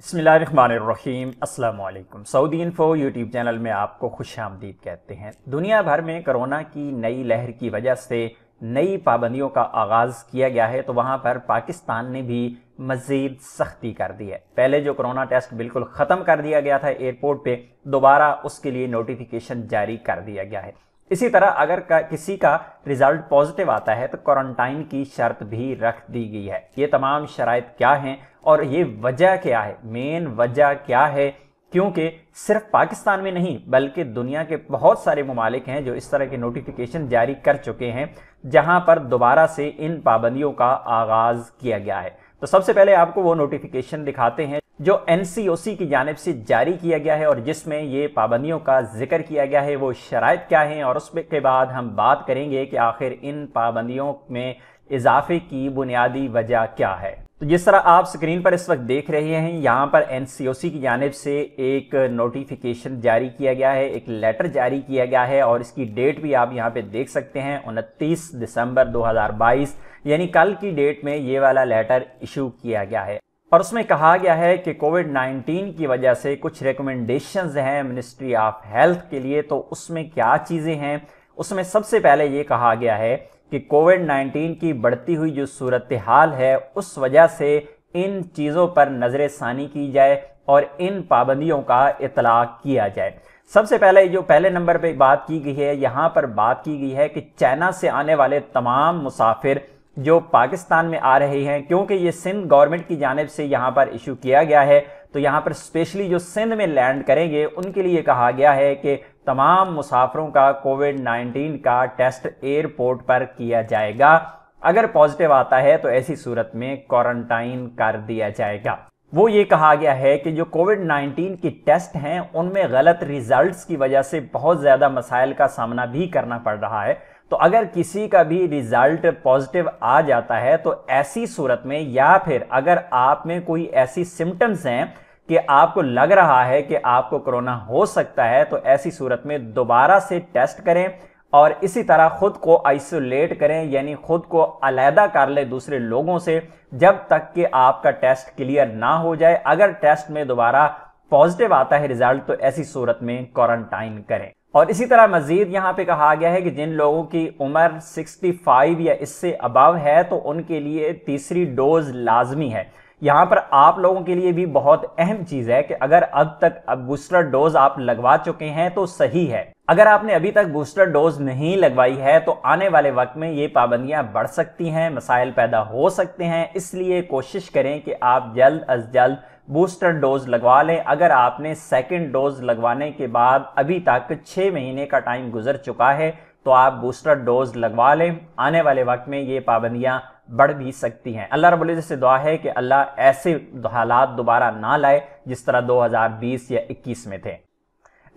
बसमीम् अल्लाम Saudi info YouTube channel में आपको खुश आमदीद कहते हैं दुनिया भर में कोरोना की नई लहर की वजह से नई पाबंदियों का आगाज़ किया गया है तो वहाँ पर पाकिस्तान ने भी मज़ीद सख्ती कर दी है पहले जो कोरोना टेस्ट बिल्कुल ख़त्म कर दिया गया था एयरपोर्ट पे दोबारा उसके लिए नोटिफिकेशन जारी कर दिया गया है इसी तरह अगर का, किसी का रिजल्ट पॉजिटिव आता है तो क्वारंटाइन की शर्त भी रख दी गई है ये तमाम शराइ क्या हैं और ये वजह क्या है मेन वजह क्या है क्योंकि सिर्फ पाकिस्तान में नहीं बल्कि दुनिया के बहुत सारे ममालिक हैं जो इस तरह के नोटिफिकेशन जारी कर चुके हैं जहां पर दोबारा से इन पाबंदियों का आगाज़ किया गया है तो सबसे पहले आपको वो नोटिफिकेशन दिखाते हैं जो एन की जानब से जारी किया गया है और जिसमें ये पाबंदियों का जिक्र किया गया है वो शरात क्या हैं और उसके बाद हम बात करेंगे कि आखिर इन पाबंदियों में इजाफे की बुनियादी वजह क्या है तो जिस तरह आप स्क्रीन पर इस वक्त देख रहे हैं यहाँ पर एन की जानब से एक नोटिफिकेशन जारी किया गया है एक लेटर जारी किया गया है और इसकी डेट भी आप यहाँ पर देख सकते हैं उनतीस दिसंबर दो यानी कल की डेट में ये वाला लेटर इशू किया गया है और उसमें कहा गया है कि कोविड 19 की वजह से कुछ रिकमेंडेशंस हैं मिनिस्ट्री ऑफ हेल्थ के लिए तो उसमें क्या चीज़ें हैं उसमें सबसे पहले ये कहा गया है कि कोविड 19 की बढ़ती हुई जो सूरत हाल है उस वजह से इन चीज़ों पर नज़र षानी की जाए और इन पाबंदियों का इतलाक किया जाए सबसे पहले जो पहले नंबर पे बात की गई है यहाँ पर बात की गई है कि चाइना से आने वाले तमाम मुसाफिर जो पाकिस्तान में आ रहे हैं क्योंकि ये सिंध गवर्नमेंट की जानब से यहाँ पर इशू किया गया है तो यहाँ पर स्पेशली जो सिंध में लैंड करेंगे उनके लिए कहा गया है कि तमाम मुसाफरों का कोविड 19 का टेस्ट एयरपोर्ट पर किया जाएगा अगर पॉजिटिव आता है तो ऐसी सूरत में क्वारंटाइन कर दिया जाएगा वो ये कहा गया है कि जो कोविड 19 की टेस्ट हैं उनमें गलत रिजल्ट्स की वजह से बहुत ज़्यादा मसाइल का सामना भी करना पड़ रहा है तो अगर किसी का भी रिजल्ट पॉजिटिव आ जाता है तो ऐसी सूरत में या फिर अगर आप में कोई ऐसी सिम्टम्स हैं कि आपको लग रहा है कि आपको कोरोना हो सकता है तो ऐसी सूरत में दोबारा से टेस्ट करें और इसी तरह ख़ुद को आइसोलेट करें यानी ख़ुद को अलहदा कर लें दूसरे लोगों से जब तक कि आपका टेस्ट क्लियर ना हो जाए अगर टेस्ट में दोबारा पॉजिटिव आता है रिजल्ट तो ऐसी सूरत में क्वारंटाइन करें और इसी तरह मज़ीद यहाँ पे कहा गया है कि जिन लोगों की उम्र 65 या इससे अबव है तो उनके लिए तीसरी डोज लाजमी है यहाँ पर आप लोगों के लिए भी बहुत अहम चीज़ है कि अगर अब तक अब बूस्टर डोज आप लगवा चुके हैं तो सही है अगर आपने अभी तक बूस्टर डोज नहीं लगवाई है तो आने वाले वक्त में ये पाबंदियां बढ़ सकती हैं मसाइल पैदा हो सकते हैं इसलिए कोशिश करें कि आप जल्द अज जल्द बूस्टर डोज लगवा लें अगर आपने सेकेंड डोज लगवाने के बाद अभी तक छः महीने का टाइम गुजर चुका है तो आप बूस्टर डोज लगवा लें आने वाले वक्त में ये पाबंदियाँ बढ़ भी सकती हैं अल्लाह रबुल्ज़त से दुआ है कि अल्लाह ऐसे हालात दोबारा ना लाए जिस तरह 2020 या 21 में थे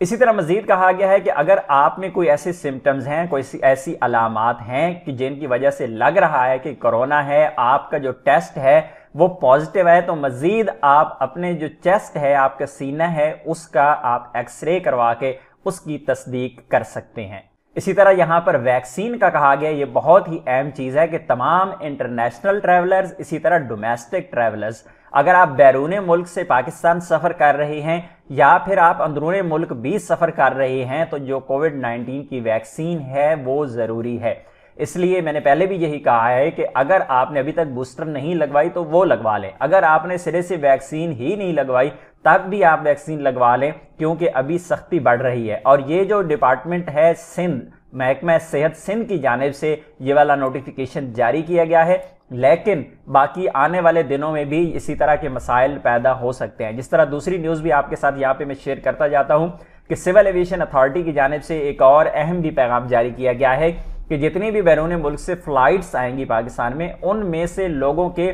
इसी तरह मजीद कहा गया है कि अगर आप में कोई ऐसे सिम्टम्स हैं कोई ऐसी अलामत हैं कि जिनकी वजह से लग रहा है कि कोरोना है आपका जो टेस्ट है वो पॉजिटिव है तो मज़ीद आप अपने जो चेस्ट है आपका सीना है उसका आप एक्सरे करवा के उसकी तस्दीक कर सकते हैं इसी तरह यहाँ पर वैक्सीन का कहा गया ये बहुत ही अहम चीज़ है कि तमाम इंटरनेशनल ट्रैवलर्स इसी तरह डोमेस्टिक ट्रैवलर्स अगर आप बैरून मुल्क से पाकिस्तान सफ़र कर रहे हैं या फिर आप अंदरून मुल्क भी सफ़र कर रहे हैं तो जो कोविड 19 की वैक्सीन है वो ज़रूरी है इसलिए मैंने पहले भी यही कहा है कि अगर आपने अभी तक बूस्टर नहीं लगवाई तो वो लगवा लें अगर आपने सिरे से वैक्सीन ही नहीं लगवाई तब भी आप वैक्सीन लगवा लें क्योंकि अभी सख्ती बढ़ रही है और ये जो डिपार्टमेंट है सिंध महकमा सेहत सिंध की जानब से ये वाला नोटिफिकेशन जारी किया गया है लेकिन बाकी आने वाले दिनों में भी इसी तरह के मसाइल पैदा हो सकते हैं जिस तरह दूसरी न्यूज़ भी आपके साथ यहाँ पे मैं शेयर करता जाता हूँ कि सिविल एविएशन अथॉरिटी की जानब से एक और अहम भी पैगाम जारी किया गया है कि जितनी भी बैरून मुल्क से फ़्लाइट्स आएंगी पाकिस्तान में उनमें से लोगों के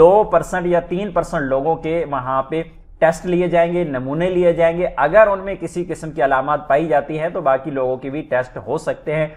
दो परसेंट या तीन परसेंट लोगों के वहाँ पे टेस्ट लिए जाएंगे नमूने लिए जाएंगे अगर उनमें किसी किस्म की अलामत पाई जाती हैं तो बाकी लोगों के भी टेस्ट हो सकते हैं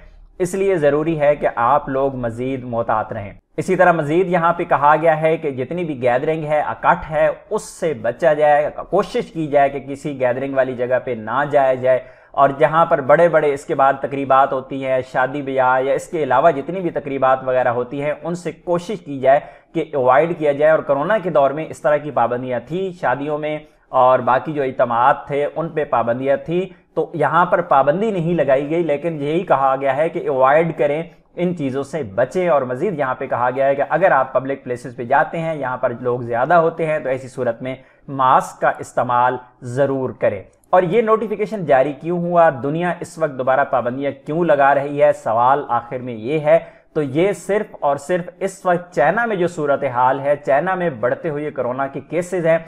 इसलिए ज़रूरी है कि आप लोग मज़ीद मोहतात रहें इसी तरह मज़ीद यहाँ पे कहा गया है कि जितनी भी गैदरिंग है इकट्ठ है उससे बचा जाए कोशिश की जाए कि किसी गैदरिंग वाली जगह पे ना जाया जाए और जहाँ पर बड़े बड़े इसके बाद तकरीबात होती हैं शादी ब्याह या इसके अलावा जितनी भी तकरीबात वगैरह होती हैं उनसे कोशिश की जाए कि अवॉइड किया जाए और कोरोना के दौर में इस तरह की पाबंदियाँ थी शादियों में और बाकी जो इतमात थे उन पर पाबंदियाँ थी तो यहाँ पर पाबंदी नहीं लगाई गई लेकिन यही कहा गया है कि अवॉइड करें इन चीज़ों से बचें और मज़ीद यहाँ पे कहा गया है कि अगर आप पब्लिक प्लेसेस पे जाते हैं यहाँ पर लोग ज़्यादा होते हैं तो ऐसी सूरत में मास्क का इस्तेमाल ज़रूर करें और ये नोटिफिकेशन जारी क्यों हुआ दुनिया इस वक्त दोबारा पाबंदियां क्यों लगा रही है सवाल आखिर में ये है तो ये सिर्फ और सिर्फ इस वक्त चाइना में जो सूरत हाल है चाइना में बढ़ते हुए कोरोना के केसेज हैं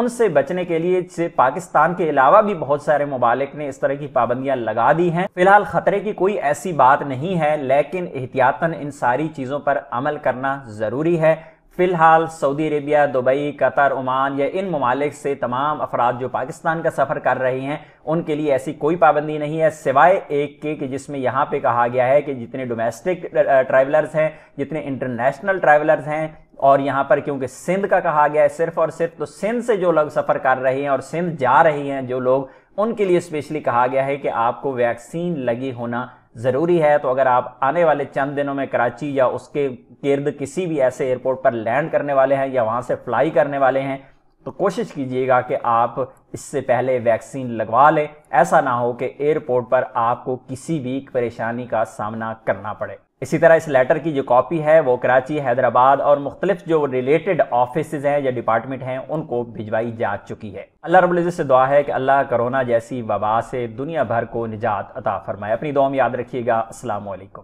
उनसे बचने के लिए से पाकिस्तान के अलावा भी बहुत सारे ममालिक ने इस तरह की पाबंदियां लगा दी हैं फिलहाल खतरे की कोई ऐसी बात नहीं है लेकिन एहतियातन इन सारी चीज़ों पर अमल करना ज़रूरी है फ़िलहाल Saudi Arabia Dubai Qatar Oman या इन ममालिक से तमाम अफराद जो पाकिस्तान का सफ़र कर रहे हैं उनके लिए ऐसी कोई पाबंदी नहीं है सिवाय एक के कि जिसमें यहाँ पे कहा गया है कि जितने डोमेस्टिक ट्रैवलर्स हैं जितने इंटरनेशनल ट्रैवलर्स हैं और यहाँ पर क्योंकि सिंध का कहा गया है सिर्फ और सिर्फ तो सिंध से जो लोग सफ़र कर रहे हैं और सिंध जा रहे हैं जो लोग उनके लिए स्पेशली कहा गया है कि आपको वैक्सीन लगी होना ज़रूरी है तो अगर आप आने वाले चंद दिनों में कराची या उसके गिर्द किसी भी ऐसे एयरपोर्ट पर लैंड करने वाले हैं या वहाँ से फ्लाई करने वाले हैं तो कोशिश कीजिएगा कि आप इससे पहले वैक्सीन लगवा लें ऐसा ना हो कि एयरपोर्ट पर आपको किसी भी परेशानी का सामना करना पड़े इसी तरह इस लेटर की जो कॉपी है वो कराची हैदराबाद और मुख्तलिफ जो रिलेटेड ऑफिस हैं या डिपार्टमेंट हैं उनको भिजवाई जा चुकी है अल्लाह रबुल्ज़ से दुआ है कि अल्लाह करोना जैसी वबा से दुनिया भर को निजात अता फरमाए अपनी दुआ में याद रखिएगा असलम